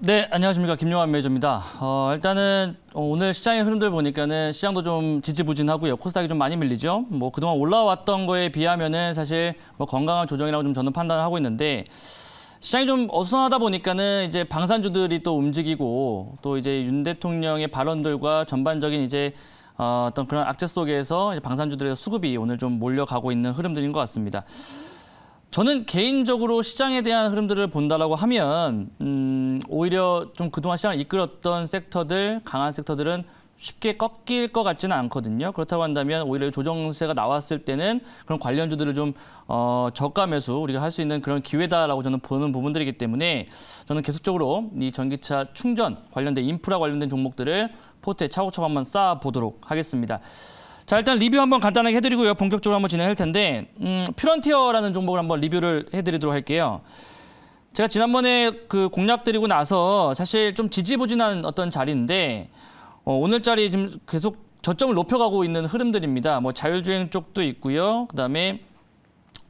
네, 안녕하십니까. 김용환 매니저입니다. 어, 일단은 오늘 시장의 흐름들 보니까는 시장도 좀 지지부진하고요. 코스닥이 좀 많이 밀리죠. 뭐 그동안 올라왔던 거에 비하면은 사실 뭐 건강한 조정이라고 좀 저는 판단을 하고 있는데 시장이 좀 어수선하다 보니까는 이제 방산주들이 또 움직이고 또 이제 윤 대통령의 발언들과 전반적인 이제 어, 어떤 그런 악재 속에서 이제 방산주들의 수급이 오늘 좀 몰려가고 있는 흐름들인 것 같습니다. 저는 개인적으로 시장에 대한 흐름들을 본다라고 하면 음, 오히려 좀 그동안 시장을 이끌었던 섹터들, 강한 섹터들은 쉽게 꺾일 것 같지는 않거든요. 그렇다고 한다면 오히려 조정세가 나왔을 때는 그런 관련주들을 좀 어, 저가 매수 우리가 할 수 있는 그런 기회다라고 저는 보는 부분들이기 때문에 저는 계속적으로 이 전기차 충전 관련된 인프라 관련된 종목들을 포트에 차곡차곡 한번 쌓아보도록 하겠습니다. 자 일단 리뷰 한번 간단하게 해드리고요. 본격적으로 한번 진행할 텐데 음, 퓨런티어라는 종목을 한번 리뷰를 해드리도록 할게요. 제가 지난번에 그 공략 드리고 나서 사실 좀 지지부진한 어떤 자리인데 어, 오늘 자리 지금 계속 저점을 높여가고 있는 흐름들입니다. 뭐 자율주행 쪽도 있고요. 그다음에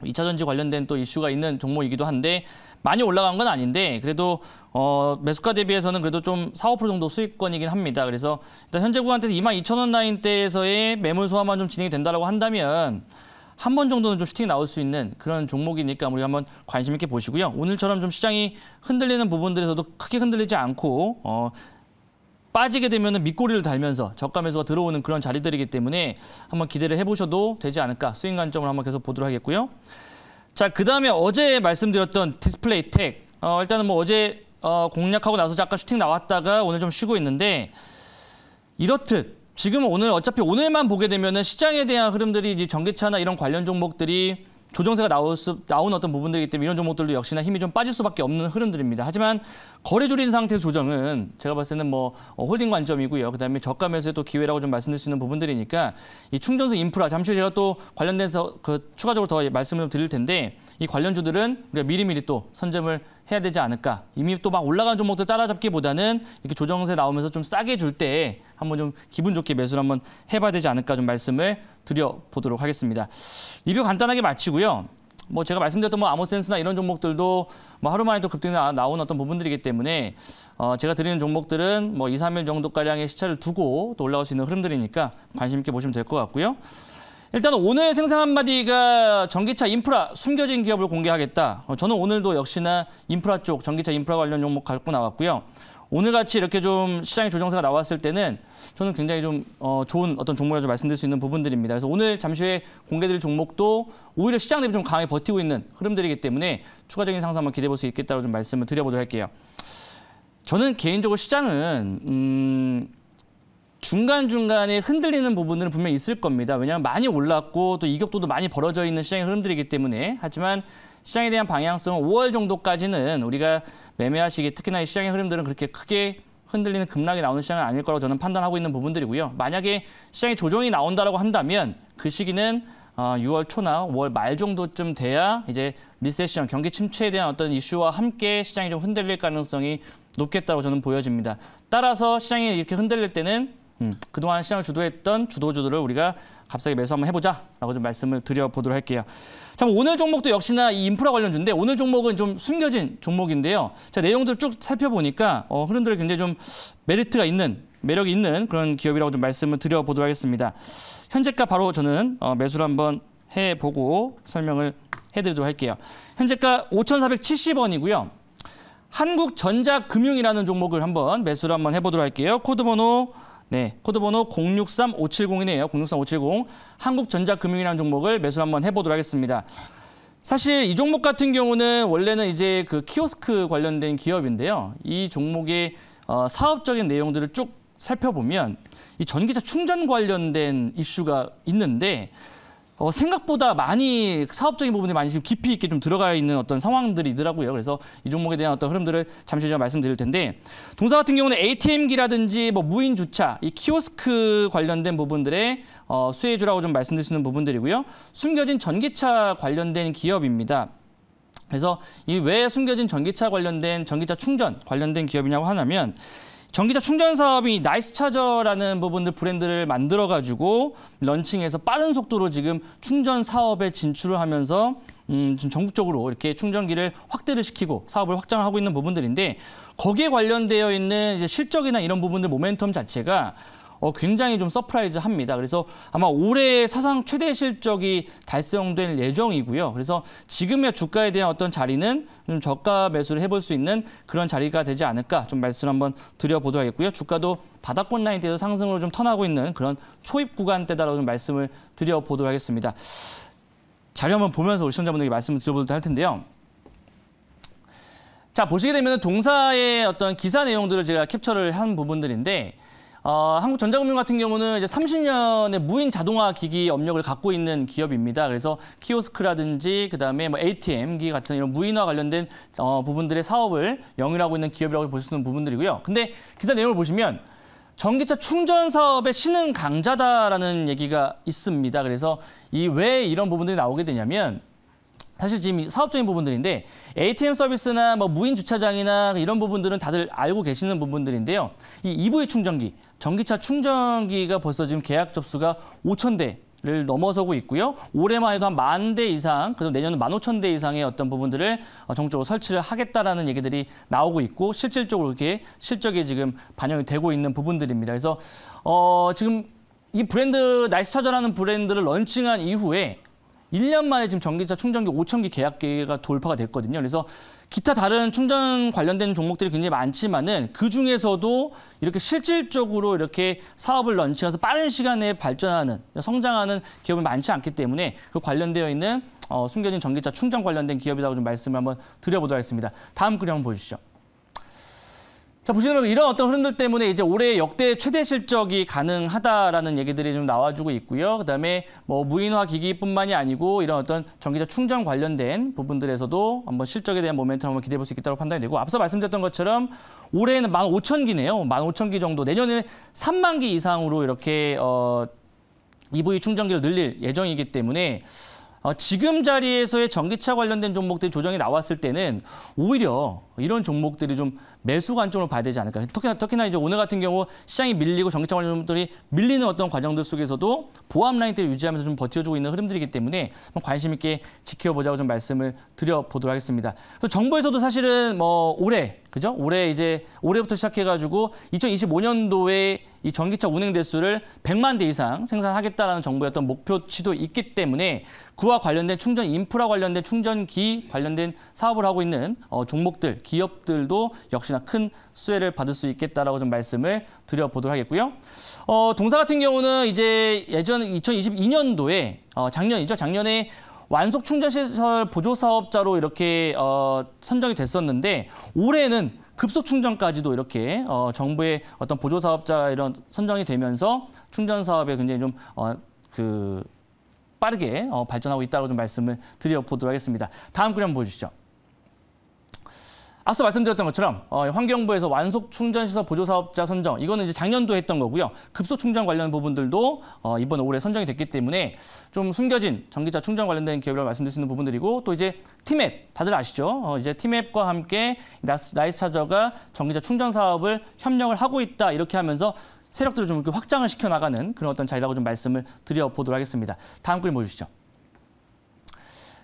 이차전지 관련된 또 이슈가 있는 종목이기도 한데 많이 올라간 건 아닌데 그래도 어, 매수가 대비해서는 그래도 좀 4, 5% 정도 수익권이긴 합니다. 그래서 일단 현재 구간에서 22,000원 라인대에서의 매물 소화만 좀 진행이 된다라고 한다면 한 번 정도는 좀 슈팅이 나올 수 있는 그런 종목이니까 우리 한번 관심 있게 보시고요. 오늘처럼 좀 시장이 흔들리는 부분들에서도 크게 흔들리지 않고 어, 빠지게 되면 밑꼬리를 달면서 적감에서 들어오는 그런 자리들이기 때문에 한번 기대를 해보셔도 되지 않을까 수익 관점을 한번 계속 보도록 하겠고요. 자, 그 다음에 어제 말씀드렸던 디스플레이 택. 어, 일단은 뭐 어제 어, 공략하고 나서 잠깐 슈팅 나왔다가 오늘 좀 쉬고 있는데 이렇듯 지금 오늘 어차피 오늘만 보게 되면은 시장에 대한 흐름들이 이제 전기차나 이런 관련 종목들이 조정세가 나올 수, 나온 어떤 부분들이기 때문에 이런 종목들도 역시나 힘이 좀 빠질 수밖에 없는 흐름들입니다. 하지만 거래 줄인 상태에 조정은 제가 봤을 때는 뭐 어, 홀딩 관점이고요. 그다음에 저가 면수의또 기회라고 좀 말씀드릴 수 있는 부분들이니까 이 충전소 인프라 잠시 후에 제가 또 관련돼서 그 추가적으로 더 말씀을 드릴 텐데 이 관련주들은 우리가 미리미리 또 선점을 해야 되지 않을까. 이미 또 막올라간 종목들 따라잡기보다는 이렇게 조정세 나오면서 좀 싸게 줄 때 한번 좀 기분 좋게 매수를 한번 해봐야 되지 않을까 좀 말씀을 드려보도록 하겠습니다. 리뷰 간단하게 마치고요. 뭐 제가 말씀드렸던 뭐 아모센스나 이런 종목들도 뭐 하루 만에 또 급등이 나온 어떤 부분들이기 때문에 어 제가 드리는 종목들은 뭐 2, 3일 정도가량의 시차를 두고 또 올라올 수 있는 흐름들이니까 관심 있게 보시면 될 것 같고요. 일단 오늘 생산 한마디가 전기차 인프라 숨겨진 기업을 공개하겠다. 어, 저는 오늘도 역시나 인프라 쪽 전기차 인프라 관련 종목 갖고 나왔고요. 오늘같이 이렇게 좀 시장의 조정세가 나왔을 때는 저는 굉장히 좀 어, 좋은 어떤 종목이라고 말씀드릴 수 있는 부분들입니다. 그래서 오늘 잠시 후에 공개될 종목도 오히려 시장 대비 좀 강하게 버티고 있는 흐름들이기 때문에 추가적인 상승 한번 기대해 볼 수 있겠다고 좀 말씀을 드려보도록 할게요. 저는 개인적으로 시장은 음... 중간중간에 흔들리는 부분들은 분명히 있을 겁니다. 왜냐하면 많이 올랐고 또 이격도도 많이 벌어져 있는 시장의 흐름들이기 때문에 하지만 시장에 대한 방향성은 5월 정도까지는 우리가 매매하시기 특히나 이 시장의 흐름들은 그렇게 크게 흔들리는 급락이 나오는 시장은 아닐 거라고 저는 판단하고 있는 부분들이고요. 만약에 시장이 조정이 나온다라고 한다면 그 시기는 6월 어, 초나 5월 말 정도쯤 돼야 이제 리세션, 경기 침체에 대한 어떤 이슈와 함께 시장이 좀 흔들릴 가능성이 높겠다고 저는 보여집니다. 따라서 시장이 이렇게 흔들릴 때는 음. 그동안 시장을 주도했던 주도주들을 우리가 갑자기 매수 한번 해보자라고 좀 말씀을 드려보도록 할게요. 참 오늘 종목도 역시나 이 인프라 관련주인데 오늘 종목은 좀 숨겨진 종목인데요. 자 내용들 쭉 살펴보니까 어, 흐름들이 굉장히 좀 메리트가 있는 매력이 있는 그런 기업이라고 좀 말씀을 드려보도록 하겠습니다. 현재가 바로 저는 어, 매수를 한번 해보고 설명을 해드리도록 할게요. 현재가 5,470원이고요. 한국전자금융이라는 종목을 한번 매수를 한번 해보도록 할게요. 코드번호 네, 코드번호 063570이네요. 063570. 한국전자금융이라는 종목을 매수 한번 해보도록 하겠습니다. 사실 이 종목 같은 경우는 원래는 이제 그 키오스크 관련된 기업인데요. 이 종목의 어, 사업적인 내용들을 쭉 살펴보면 이 전기차 충전 관련된 이슈가 있는데 어, 생각보다 많이 사업적인 부분에 많이 지금 깊이 있게 좀 들어가 있는 어떤 상황들이더라고요. 그래서 이 종목에 대한 어떤 흐름들을 잠시 제가 말씀드릴 텐데 동사 같은 경우는 ATM기라든지 뭐 무인 주차, 이 키오스크 관련된 부분들의 어, 수혜주라고 좀 말씀드릴 수 있는 부분들이고요. 숨겨진 전기차 관련된 기업입니다. 그래서 이 왜 숨겨진 전기차 관련된 전기차 충전 관련된 기업이냐고 하냐면 전기차 충전 사업이 나이스 차저라는 부분들 브랜드를 만들어 가지고 런칭해서 빠른 속도로 지금 충전 사업에 진출을 하면서 음, 지금 전국적으로 이렇게 충전기를 확대를 시키고 사업을 확장하고 있는 부분들인데 거기에 관련되어 있는 이제 실적이나 이런 부분들 모멘텀 자체가 어, 굉장히 좀 서프라이즈합니다. 그래서 아마 올해 사상 최대 실적이 달성될 예정이고요. 그래서 지금의 주가에 대한 어떤 자리는 좀 저가 매수를 해볼 수 있는 그런 자리가 되지 않을까 좀 말씀 을 한번 드려보도록 하겠고요. 주가도 바닥권 라인대해서 상승으로 좀 턴하고 있는 그런 초입 구간대다라고 좀 말씀을 드려보도록 하겠습니다. 자료 한번 보면서 우리 시청자분들에 말씀을 드려보도록 할 텐데요. 자, 보시게 되면 동사의 어떤 기사 내용들을 제가 캡처를 한 부분들인데 어, 한국전자금융 같은 경우는 이제 30년의 무인 자동화 기기 업력을 갖고 있는 기업입니다. 그래서 키오스크라든지 그다음에 뭐 ATM기 같은 이런 무인화 관련된 어, 부분들의 사업을 영위하고 있는 기업이라고 볼 수 있는 부분들이고요. 근데 기사 내용을 보시면 전기차 충전 사업의 신흥 강자다라는 얘기가 있습니다. 그래서 이 왜 이런 부분들이 나오게 되냐면 사실 지금 사업적인 부분들인데 ATM 서비스나 뭐 무인 주차장이나 이런 부분들은 다들 알고 계시는 부분들인데요. 이 EV 충전기, 전기차 충전기가 벌써 지금 계약 접수가 5천 대. 를 넘어서고 있고요. 올해만 해도 한 만 대 이상, 그리고 내년은 만 오천 대 이상의 어떤 부분들을 어, 정적으로 설치를 하겠다라는 얘기들이 나오고 있고 실질적으로 이렇게 실적에 지금 반영이 되고 있는 부분들입니다. 그래서 어, 지금 이 브랜드 날씨 차전하는 브랜드를 런칭한 이후에 1년 만에 지금 전기차 충전기 5,000기 계약계가 돌파가 됐거든요. 그래서 기타 다른 충전 관련된 종목들이 굉장히 많지만은 그 중에서도 이렇게 실질적으로 이렇게 사업을 런칭해서 빠른 시간에 발전하는 성장하는 기업이 많지 않기 때문에 그 관련되어 있는 어, 숨겨진 전기차 충전 관련된 기업이라고 좀 말씀을 한번 드려보도록 하겠습니다. 다음 그림 한번 보여주시죠. 자, 보시면 이런 어떤 흐름들 때문에 이제 올해 역대 최대 실적이 가능하다라는 얘기들이 좀 나와주고 있고요. 그다음에 뭐 무인화 기기뿐만이 아니고 이런 어떤 전기차 충전 관련된 부분들에서도 한번 실적에 대한 모멘텀 한번 기대해 볼 수 있겠다고 판단이 되고 앞서 말씀드렸던 것처럼 올해는 만 오천 기네요만 오천 기 정도. 내년에 삼만기 이상으로 이렇게 어 EV 충전기를 늘릴 예정이기 때문에 어, 지금 자리에서의 전기차 관련된 종목들이 조정이 나왔을 때는 오히려 이런 종목들이 좀 매수 관점으로 봐야 되지 않을까. 특히나, 특히나 이제 오늘 같은 경우 시장이 밀리고 전기차 관련 종목들이 밀리는 어떤 과정들 속에서도 보합 라인들을 유지하면서 좀 버텨주고 있는 흐름들이기 때문에 관심 있게 지켜보자고 좀 말씀을 드려보도록 하겠습니다. 정부에서도 사실은 뭐 올해 그죠? 올해 이제 올해부터 시작해가지고 2025년도에 이 전기차 운행 대수를 100만 대 이상 생산하겠다라는 정부의 어떤 목표치도 있기 때문에 그와 관련된 충전 인프라 관련된 충전기 관련된 사업을 하고 있는 어, 종목들, 기업들도 역시나 큰 수혜를 받을 수 있겠다라고 좀 말씀을 드려보도록 하겠고요. 어, 동사 같은 경우는 이제 예전 2022년도에 어, 작년이죠. 작년에 완속 충전 시설 보조 사업자로 이렇게 어, 선정이 됐었는데 올해는 급속 충전까지도 이렇게 어, 정부의 어떤 보조 사업자 이런 선정이 되면서 충전 사업에 굉장히 좀그 어, 그 빠르게 어, 발전하고 있다고 좀 말씀을 드려 보도록 하겠습니다. 다음 그림 보여주시죠. 앞서 말씀드렸던 것처럼 어, 환경부에서 완속 충전 시설 보조 사업자 선정 이거는 이제 작년도 했던 거고요. 급소 충전 관련 부분들도 어, 이번 올해 선정이 됐기 때문에 좀 숨겨진 전기차 충전 관련된 기업이라고 말씀드릴 수 있는 부분들이고 또 이제 티맵 다들 아시죠? 어, 이제 티맵과 함께 나이스, 나이스 차저가 전기차 충전 사업을 협력을 하고 있다 이렇게 하면서 세력들을 좀 이렇게 확장을 시켜 나가는 그런 어떤 자리라고 좀 말씀을 드려 보도록 하겠습니다. 다음 글 보여주시죠.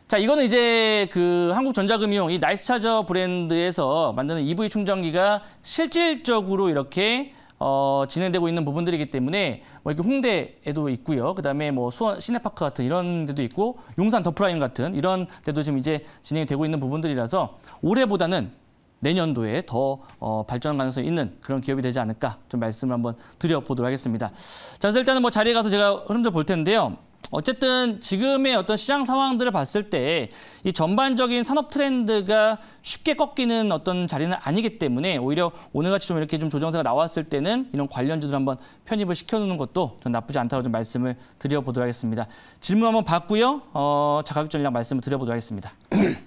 자, 이거는 이제 그 한국전자금융 이 나이스차저 브랜드에서 만드는 EV 충전기가 실질적으로 이렇게 어, 진행되고 있는 부분들이기 때문에 뭐 이렇게 홍대에도 있고요. 그다음에 뭐 수원 시내파크 같은 이런 데도 있고 용산 더프라임 같은 이런 데도 지금 이제 진행이 되고 있는 부분들이라서 올해보다는 내년도에 더 어, 발전 가능성이 있는 그런 기업이 되지 않을까 좀 말씀을 한번 드려보도록 하겠습니다. 자, 그래서 일단은 뭐 자리에 가서 제가 흐름들 볼 텐데요. 어쨌든 지금의 어떤 시장 상황들을 봤을 때 이 전반적인 산업 트렌드가 쉽게 꺾이는 어떤 자리는 아니기 때문에 오히려 오늘같이 좀 이렇게 좀 조정세가 나왔을 때는 이런 관련주들 한번 편입을 시켜놓는 것도 좀 나쁘지 않다고 좀 말씀을 드려보도록 하겠습니다. 질문 한번 받고요. 어, 자가격 전략 말씀을 드려보도록 하겠습니다.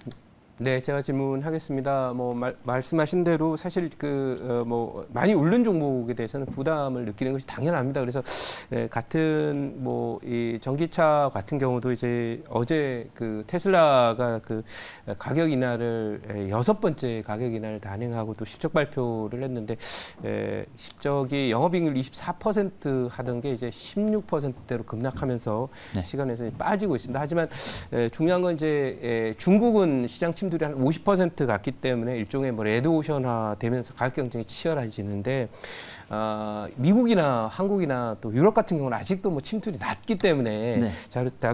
네, 제가 질문하겠습니다. 뭐 말, 말씀하신 대로 사실 그뭐 어, 뭐 많이 울른 종목에 대해서는 부담을 느끼는 것이 당연합니다. 그래서 예, 같은 뭐 이 전기차 같은 경우도 이제 어제 그 테슬라가 그 가격 인하를 예, 여섯 번째 가격 인하를 단행하고 또 실적 발표를 했는데 예, 실적이 영업이익률 24% 하던 게 이제 16%대로 급락하면서 네. 시간에서 빠지고 있습니다. 하지만 예, 중요한 건 이제 예, 중국은 시장 침 상품들이 한50%같기 때문에 일종의 뭐 레드오션화 되면서 가격 경쟁이 치열해지는데 어, 미국이나 한국이나 또 유럽 같은 경우는 아직도 뭐 침투율이 낮기 때문에 네.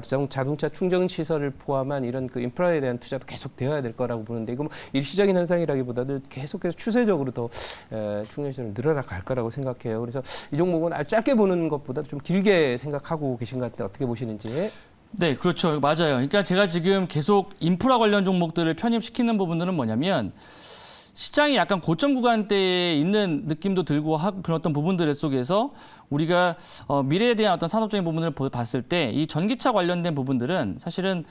자동, 자동차 충전 시설을 포함한 이런 그 인프라에 대한 투자도 계속 되어야 될 거라고 보는데 이건뭐 일시적인 현상이라기보다는 계속해서 추세적으로 더 에, 충전 시설을 늘어나갈 거라고 생각해요. 그래서 이 종목은 아주 짧게 보는 것보다 좀 길게 생각하고 계신 것같아요 어떻게 보시는지. 네, 그렇죠. 맞아요. 그러니까 제가 지금 계속 인프라 관련 종목들을 편입시키는 부분들은 뭐냐면 시장이 약간 고점 구간대에 있는 느낌도 들고 하, 그런 어떤 부분들 속에서 우리가 어, 미래에 대한 어떤 산업적인 부분을 봤을 때 이 전기차 관련된 부분들은 사실은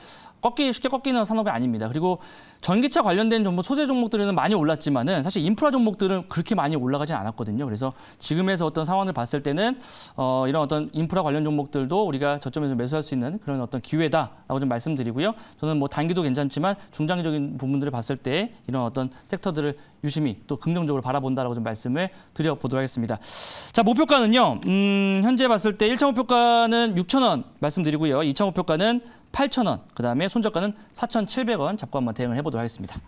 꺾기 쉽게 꺾이는 산업이 아닙니다. 그리고 전기차 관련된 정보 소재 종목들은 많이 올랐지만은 사실 인프라 종목들은 그렇게 많이 올라가지 않았거든요. 그래서 지금에서 어떤 상황을 봤을 때는 어, 이런 어떤 인프라 관련 종목들도 우리가 저점에서 매수할 수 있는 그런 어떤 기회다라고 좀 말씀드리고요. 저는 뭐 단기도 괜찮지만 중장기적인 부분들을 봤을 때 이런 어떤 섹터들을 유심히 또 긍정적으로 바라본다라고 좀 말씀을 드려보도록 하겠습니다. 자, 목표가는요. 음, 현재 봤을 때 1차 목표가는 6천 원 말씀드리고요. 2차 목표가는 8,000원, 그다음에 손저가는 4,700원 잡고 한번 대응을 해보도록 하겠습니다.